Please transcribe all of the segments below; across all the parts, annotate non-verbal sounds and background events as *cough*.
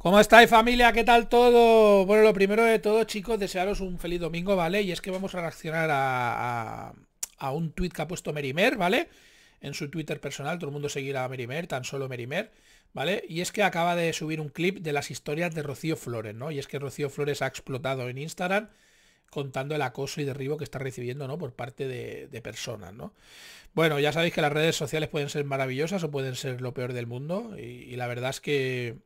¿Cómo estáis familia? ¿Qué tal todo? Bueno, lo primero de todo, chicos, desearos un feliz domingo, ¿vale? Y es que vamos a reaccionar a, un tweet que ha puesto Merimer, ¿vale? En su Twitter personal, todo el mundo seguirá a Merimer, tan solo Merimer, ¿vale? Y es que acaba de subir un clip de las historias de Rocío Flores, ¿no? Y es que Rocío Flores ha explotado en Instagram contando el acoso y derribo que está recibiendo, ¿no? Por parte de, personas, ¿no? Bueno, ya sabéis que las redes sociales pueden ser maravillosas o pueden ser lo peor del mundo y la verdad es que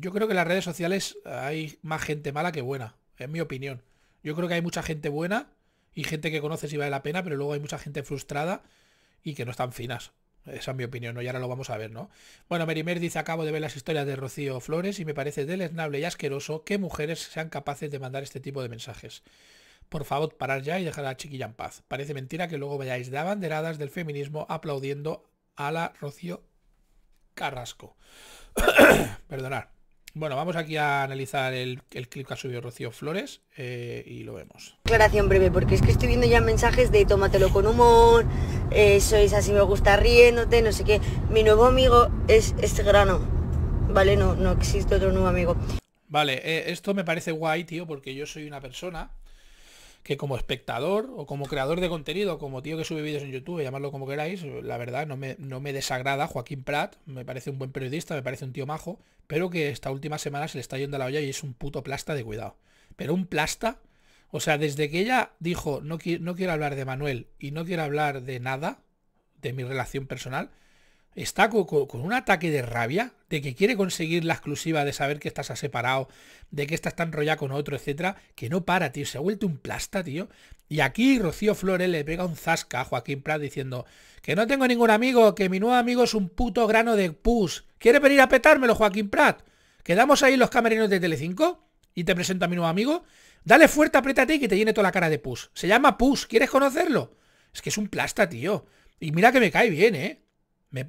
yo creo que en las redes sociales hay más gente mala que buena, en mi opinión. Yo creo que hay mucha gente buena y gente que conoces y vale la pena, pero luego hay mucha gente frustrada y que no están finas. Esa es mi opinión, ¿no? Y ahora lo vamos a ver, ¿no? Bueno, Merimer dice, acabo de ver las historias de Rocío Flores y me parece deleznable y asqueroso que mujeres sean capaces de mandar este tipo de mensajes. Por favor, parar ya y dejar a la chiquilla en paz. Parece mentira que luego vayáis de abanderadas del feminismo aplaudiendo a la Rocío Carrasco. *coughs* Perdonad. Bueno, vamos aquí a analizar el, clip que ha subido Rocío Flores eh, y lo vemos. Declaración breve, porque es que estoy viendo ya mensajes de tómatelo con humor, eh, sois así, me gusta riéndote, no sé qué. Mi nuevo amigo es este grano, ¿vale? No, no existe otro nuevo amigo. Vale, eh, esto me parece guay, tío, porque yo soy una persona que como espectador o como creador de contenido, como tío que sube vídeos en YouTube, llamarlo como queráis, la verdad no me, no me desagrada Joaquín Prat, me parece un buen periodista, me parece un tío majo, pero que esta última semana se le está yendo a la olla y es un puto plasta de cuidado. Pero un plasta, o sea, desde que ella dijo no, no quiero hablar de Manuel y no quiero hablar de nada, de mi relación personal, está con, un ataque de rabia, de que quiere conseguir la exclusiva, de saber que estás separado, de que estás tan rolla con otro, etcétera, que no para, tío. Se ha vuelto un plasta, tío. Y aquí Rocío Flores le pega un zasca a Joaquín Prat diciendo que no tengo ningún amigo, que mi nuevo amigo es un puto grano de pus. ¿Quiere venir a petármelo, Joaquín Prat? ¿Quedamos ahí los camerinos de Telecinco? Y te presento a mi nuevo amigo. Dale fuerte, apriétate y que te llene toda la cara de pus. Se llama pus. ¿Quieres conocerlo? Es que es un plasta, tío. Y mira que me cae bien, ¿eh?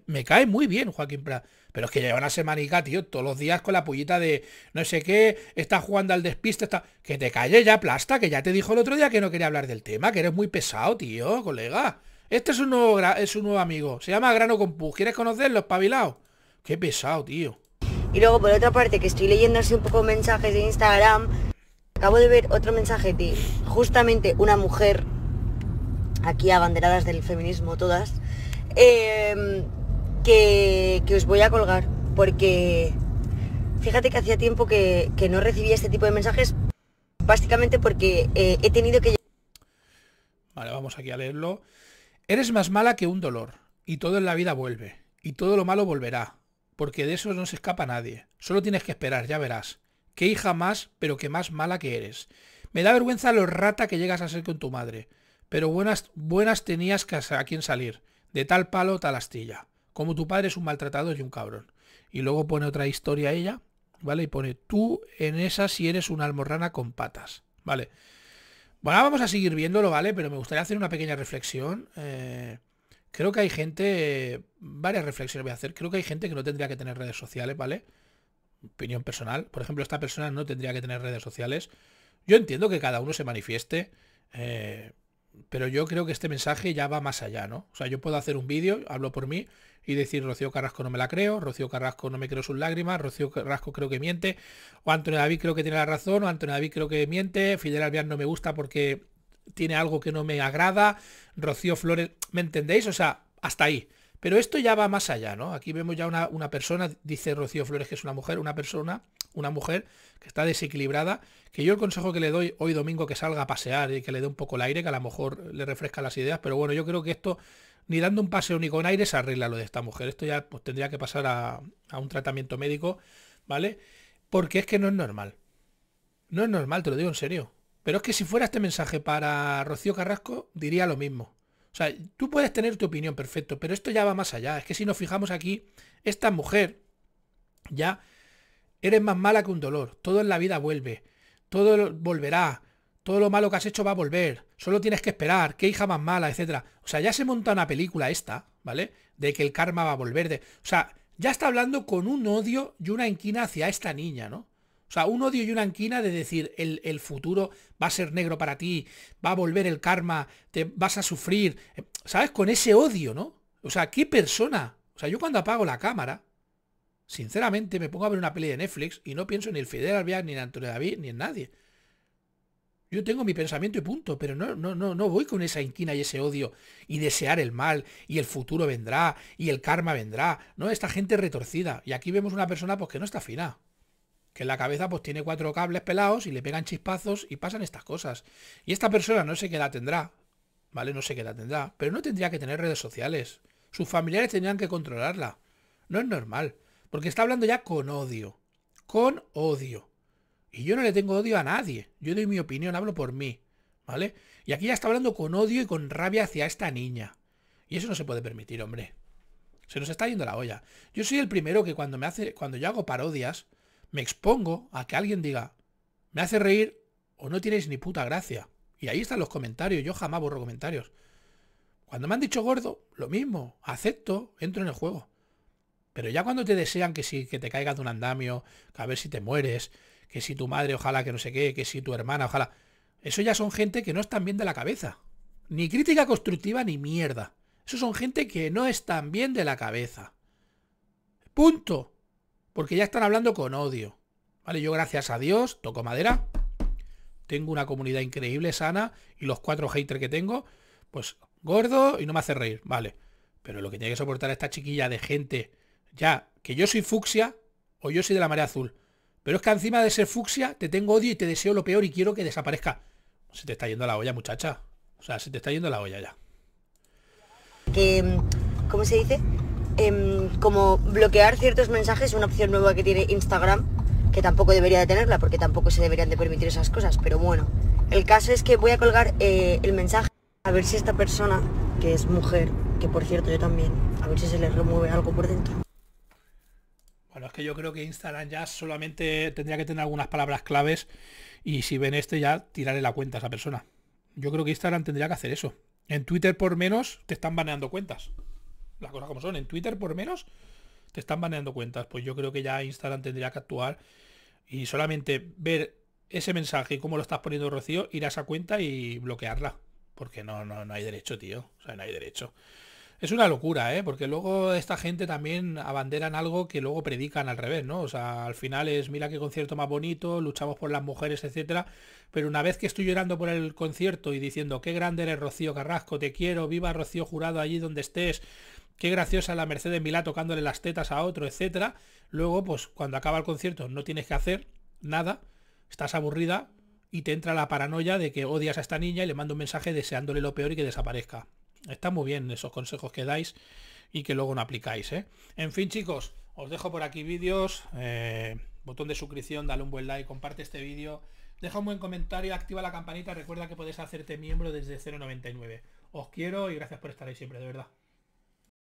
Me, cae muy bien Joaquín Prat. Pero es que lleva una semanica, tío, todos los días con la pullita de no sé qué, está jugando al despiste, está... Que te calle ya, plasta, que ya te dijo el otro día que no quería hablar del tema, que eres muy pesado, tío, colega. Este es un nuevo, es un nuevo amigo, se llama Grano Compu. ¿Quieres conocerlo, espabilado? Qué pesado, tío. Y luego, por otra parte, que estoy leyendo así un poco mensajes de Instagram, acabo de ver otro mensaje de justamente una mujer, aquí abanderadas del feminismo todas, eh, que, os voy a colgar, porque fíjate que hacía tiempo que, no recibía este tipo de mensajes, básicamente porque eh, he tenido que... Vale, vamos aquí a leerlo. Eres más mala que un dolor, y todo en la vida vuelve, y todo lo malo volverá, porque de eso no se escapa nadie. Solo tienes que esperar, ya verás. Qué hija más, pero qué más mala que eres. Me da vergüenza lo rata que llegas a ser con tu madre, pero buenas, buenas tenías que a, a quien salir, de tal palo, tal astilla. Como tu padre es un maltratado y un cabrón. Y luego pone otra historia ella, ¿vale? Y pone tú en esa si eres una almorrana con patas, ¿vale? Bueno, vamos a seguir viéndolo, ¿vale? Pero me gustaría hacer una pequeña reflexión. Eh, creo que hay gente, varias reflexiones voy a hacer. Creo que hay gente que no tendría que tener redes sociales, ¿vale? Opinión personal. Por ejemplo, esta persona no tendría que tener redes sociales. Yo entiendo que cada uno se manifieste. Eh, pero yo creo que este mensaje ya va más allá, ¿no? O sea, yo puedo hacer un vídeo, hablo por mí, y decir, Rocío Carrasco no me la creo, Rocío Carrasco no me creo sus lágrimas, Rocío Carrasco creo que miente, o Antonio David creo que tiene la razón, o Antonio David creo que miente, Fidel Albián no me gusta porque tiene algo que no me agrada, Rocío Flores, ¿me entendéis? O sea, hasta ahí. Pero esto ya va más allá, ¿no? Aquí vemos ya una, una persona, dice Rocío Flores que es una mujer, una persona una mujer que está desequilibrada, que yo el consejo que le doy hoy domingo que salga a pasear y que le dé un poco el aire, que a lo mejor le refresca las ideas, pero bueno, yo creo que esto ni dando un paseo ni con aire se arregla lo de esta mujer, esto ya pues, tendría que pasar a, a un tratamiento médico, ¿vale? Porque es que no es normal. No es normal, te lo digo en serio. Pero es que si fuera este mensaje para Rocío Carrasco, diría lo mismo. O sea, tú puedes tener tu opinión, perfecto, pero esto ya va más allá. Es que si nos fijamos aquí, esta mujer ya Eres más mala que un dolor. Todo en la vida vuelve. Todo volverá. Todo lo malo que has hecho va a volver. Solo tienes que esperar. Qué hija más mala, etcétera. O sea, ya se monta una película esta, ¿vale? De que el karma va a volver. De... O sea, ya está hablando con un odio y una inquina hacia esta niña, ¿no? O sea, un odio y una inquina de decir, el, el, futuro va a ser negro para ti, va a volver el karma, te vas a sufrir. ¿Sabes? Con ese odio, ¿no? O sea, ¿qué persona? O sea, yo cuando apago la cámara, Sinceramente, me pongo a ver una peli de Netflix y no pienso ni en Fidel ni en Antonio David, ni en nadie. Yo tengo mi pensamiento y punto, pero no, no, no, no voy con esa inquina y ese odio y desear el mal y el futuro vendrá y el karma vendrá. No, esta gente retorcida. Y aquí vemos una persona pues, que no está fina. Que en la cabeza pues tiene cuatro cables pelados y le pegan chispazos y pasan estas cosas. Y esta persona no sé qué la tendrá. ¿Vale? No sé qué la tendrá. Pero no tendría que tener redes sociales. Sus familiares tendrían que controlarla. No es normal. Porque está hablando ya con odio. Con odio. Y yo no le tengo odio a nadie. Yo doy mi opinión, hablo por mí. ¿Vale? Y aquí ya está hablando con odio y con rabia hacia esta niña. Y eso no se puede permitir, hombre. Se nos está yendo la olla. Yo soy el primero que cuando me hace, cuando yo hago parodias, me expongo a que alguien diga, me hace reír o no tienes ni puta gracia. Y ahí están los comentarios, yo jamás borro comentarios. Cuando me han dicho gordo, lo mismo, acepto, entro en el juego. Pero ya cuando te desean que sí, que te caigas de un andamio, que a ver si te mueres, que si tu madre ojalá que no sé qué, que si tu hermana ojalá, eso ya son gente que no están bien de la cabeza. Ni crítica constructiva ni mierda. Eso son gente que no están bien de la cabeza. Punto. Porque ya están hablando con odio. Vale, yo gracias a Dios, toco madera, tengo una comunidad increíble, sana, y los cuatro haters que tengo, pues gordo y no me hace reír, vale. Pero lo que tiene que soportar esta chiquilla de gente ya, que yo soy fucsia o yo soy de la marea azul. Pero es que encima de ser fucsia te tengo odio y te deseo lo peor y quiero que desaparezca. Se te está yendo la olla, muchacha. O sea, se te está yendo la olla ya. Que, em, ¿cómo se dice? Em, como bloquear ciertos mensajes, una opción nueva que tiene Instagram, que tampoco debería de tenerla, porque tampoco se deberían de permitir esas cosas, pero bueno. El caso es que voy a colgar eh, el mensaje a ver si esta persona, que es mujer, que por cierto yo también, a ver si se le remueve algo por dentro. Bueno, es que yo creo que Instagram ya solamente tendría que tener algunas palabras claves y si ven este ya tirarle la cuenta a esa persona. Yo creo que Instagram tendría que hacer eso. En Twitter por menos te están baneando cuentas. Las cosas como son. En Twitter por menos te están baneando cuentas. Pues yo creo que ya Instagram tendría que actuar y solamente ver ese mensaje y cómo lo estás poniendo Rocío, ir a esa cuenta y bloquearla. Porque no, no, no hay derecho, tío. O sea, no hay derecho. Es una locura, ¿eh? Porque luego esta gente también abanderan algo que luego predican al revés, ¿no? O sea, al final es, mira qué concierto más bonito, luchamos por las mujeres, etcétera. Pero una vez que estoy llorando por el concierto y diciendo, qué grande eres Rocío Carrasco, te quiero, viva Rocío Jurado allí donde estés, qué graciosa la Mercedes Milá tocándole las tetas a otro, etcétera. Luego, pues cuando acaba el concierto no tienes que hacer nada, estás aburrida y te entra la paranoia de que odias a esta niña y le mando un mensaje deseándole lo peor y que desaparezca. Está muy bien esos consejos que dais y que luego no aplicáis. ¿eh? En fin, chicos, os dejo por aquí vídeos. Eh, botón de suscripción, dale un buen like, comparte este vídeo. Deja un buen comentario, activa la campanita. Recuerda que podéis hacerte miembro desde 0.99. Os quiero y gracias por estar ahí siempre, de verdad.